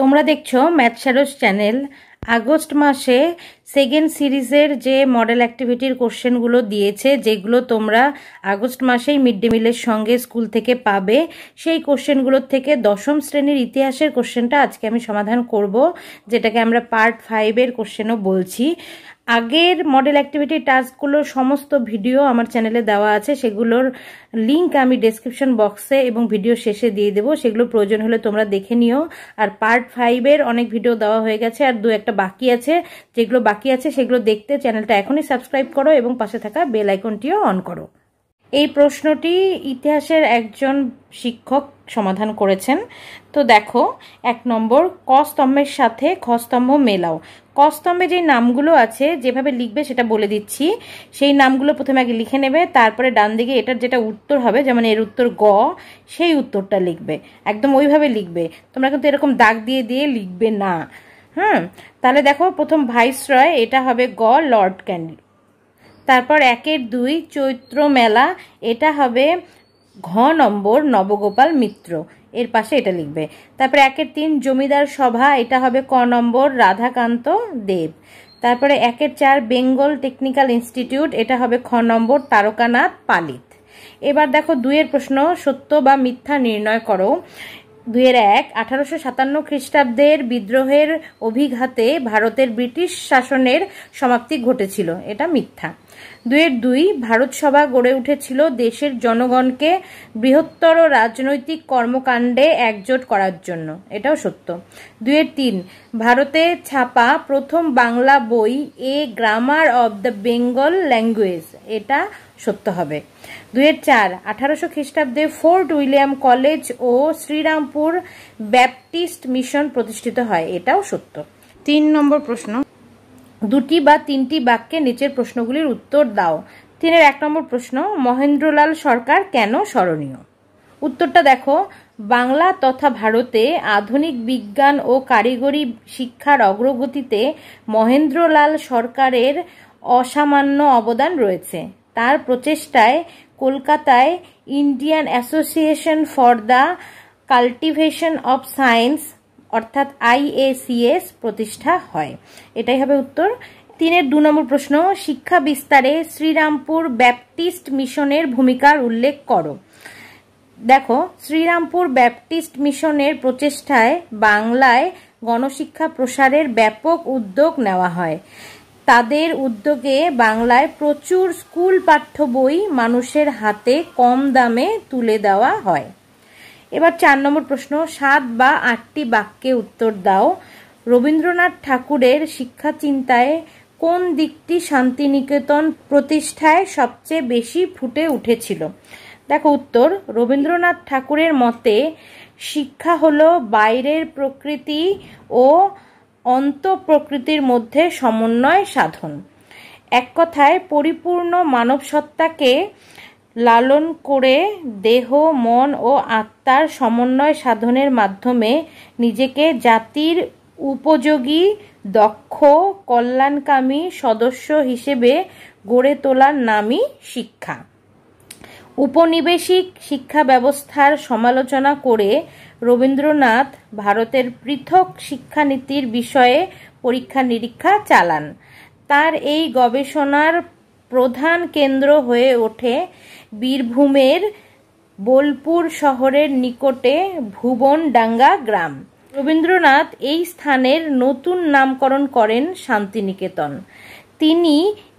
তোমরা দেখছো ম্যাথসারস চ্যানেল আগস্ট মাসে সেকেন্ড সিরিজের যে মডেল অ্যাক্টিভিটির কোশ্চেনগুলো দিয়েছে যেগুলো তোমরা আগস্ট মাসেই মিড ডে মিলের সঙ্গে স্কুল থেকে পাবে সেই কোশ্চেনগুলোর থেকে দশম শ্রেণীর ইতিহাসের কোশ্চেনটা আজকে আমি সমাধান করব যেটাকে আমরা পার্ট ফাইভের কোশ্চেনও বলছি আগের মডেল অ্যাক্টিভিটি টাস্কগুলোর সমস্ত ভিডিও আমার চ্যানেলে দেওয়া আছে সেগুলোর লিংক আমি ডেসক্রিপশন বক্সে এবং ভিডিও শেষে দিয়ে দেবো সেগুলো প্রয়োজন হলে তোমরা দেখে নিও আর পার্ট ফাইভের অনেক ভিডিও দেওয়া হয়ে গেছে আর দু একটা বাকি আছে যেগুলো বাকি আছে সেগুলো দেখতে চ্যানেলটা এখনই সাবস্ক্রাইব করো এবং পাশে থাকা বেল আইকনটিও অন করো এই প্রশ্নটি ইতিহাসের একজন শিক্ষক সমাধান করেছেন তো দেখো এক নম্বর কস্তম্ভের সাথে খস্তম্ভ মেলাও কস্তম্ভে যে নামগুলো আছে যেভাবে লিখবে সেটা বলে দিচ্ছি সেই নামগুলো প্রথমে আগে লিখে নেবে তারপরে ডান দিকে এটার যেটা উত্তর হবে যেমন এর উত্তর গ সেই উত্তরটা লিখবে একদম ওইভাবে লিখবে তোমরা কিন্তু এরকম দাগ দিয়ে দিয়ে লিখবে না হ্যাঁ তাহলে দেখো প্রথম ভাইসরয় এটা হবে গ লর্ড ক্যান্ডি তারপর একের দুই চৈত্র মেলা এটা হবে ঘ নম্বর নবগোপাল মিত্র এর পাশে এটা লিখবে তারপরে একের তিন জমিদার সভা এটা হবে ক নম্বর রাধাকান্ত দেব তারপরে একের চার বেঙ্গল টেকনিক্যাল ইনস্টিটিউট এটা হবে খ নম্বর তারকানাথ পালিত এবার দেখো দুইয়ের প্রশ্ন সত্য বা মিথ্যা নির্ণয় করো দুয়ের এক আঠারোশো সাতান্ন খ্রিস্টাব্দের বিদ্রোহের অভিঘাতে ভারতের ব্রিটিশ শাসনের সমাপ্তি ঘটেছিল এটা মিথ্যা দুয়ের দুই ভারত সভা গড়ে উঠেছিল দেশের জনগণকে বৃহত্তর রাজনৈতিক কর্মকাণ্ডে একজোট করার জন্য এটাও সত্য দুয়ের তিন ভারতে ছাপা প্রথম বাংলা বই a grammar of the Bengal language এটা সত্য হবে দুয়ের চার আঠারোশো খ্রিস্টাব্দে ফোর্ট উইলিয়াম কলেজ ও শ্রীরামপুর ব্যাপটিস্ট মিশন প্রতিষ্ঠিত হয় এটাও সত্য তিন নম্বর প্রশ্ন দুটি বা তিনটি বাক্যে নিচের প্রশ্নগুলির উত্তর দাও তিনের এক নম্বর প্রশ্ন মহেন্দ্রলাল সরকার কেন স্মরণীয় উত্তরটা দেখো বাংলা তথা ভারতে আধুনিক বিজ্ঞান ও কারিগরি শিক্ষার অগ্রগতিতে মহেন্দ্রলাল সরকারের অসামান্য অবদান রয়েছে তার প্রচেষ্টায় কলকাতায় Indian Association for the Cultivation of Science অর্থাৎ আইএসিএস প্রতিষ্ঠা হয় এটাই হবে উত্তর তিনের দু নম্বর প্রশ্ন শিক্ষা বিস্তারে শ্রীরামপুর ব্যাপটিস্ট মিশনের ভূমিকার উল্লেখ করো দেখো শ্রীরামপুর ব্যাপটিস্ট মিশনের প্রচেষ্টায় বাংলায় গণশিক্ষা প্রসারের ব্যাপক উদ্যোগ নেওয়া হয় তাদের উদ্যোগে বাংলায় প্রচুর স্কুল পাঠ্য বই মানুষের হাতে কম দামে তুলে দেওয়া হয় এবার চার নম্বর প্রশ্ন সাত বা আটটি বাক্যে উত্তর দাও রবীন্দ্রনাথ ঠাকুরের শিক্ষা চিন্তায় কোন দিকটি শান্তিনিকেতন প্রতিষ্ঠায় সবচেয়ে বেশি ফুটে উঠেছিল দেখো উত্তর রবীন্দ্রনাথ ঠাকুরের মতে শিক্ষা হলো বাইরের প্রকৃতি ও অন্ত প্রকৃতির মধ্যে সমন্বয় সাধন এক কথায় পরিপূর্ণ মানবসত্তাকে সত্তাকে লালন করে দেহ মন ও আত্মার সমন্বয় সাধনের মাধ্যমে নিজেকে জাতির উপযোগী দক্ষ কল্যাণকামী সদস্য হিসেবে গড়ে তোলার নামই শিক্ষা উপনিবেশিক শিক্ষা ব্যবস্থার সমালোচনা করে রবীন্দ্রনাথ ভারতের পৃথক শিক্ষানীতির বিষয়ে পরীক্ষা নিরীক্ষা চালান তার এই গবেষণার প্রধান কেন্দ্র হয়ে ওঠে বীরভূমের বোলপুর শহরের নিকটে ভুবনডাঙ্গা গ্রাম রবীন্দ্রনাথ এই স্থানের নতুন নামকরণ করেন শান্তিনিকেতন তিনি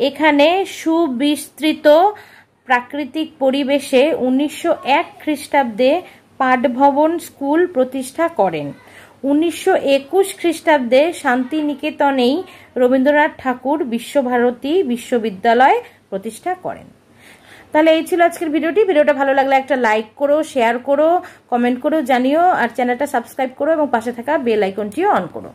এখানে সুবিস্তৃত প্রাকৃতিক পরিবেশে উনিশশো এক খ্রিস্টাব্দে পাঠভবন স্কুল প্রতিষ্ঠা করেন উনিশশো একুশ খ্রিস্টাব্দে শান্তিনিকেতনেই রবীন্দ্রনাথ ঠাকুর বিশ্বভারতী বিশ্ববিদ্যালয় প্রতিষ্ঠা করেন তাহলে এই ছিল আজকের ভিডিওটি ভিডিওটা ভালো লাগলে একটা লাইক করো শেয়ার করো কমেন্ট করো জানিও আর চ্যানেলটা সাবস্ক্রাইব করো এবং পাশে থাকা বেল আইকনটিও অন করো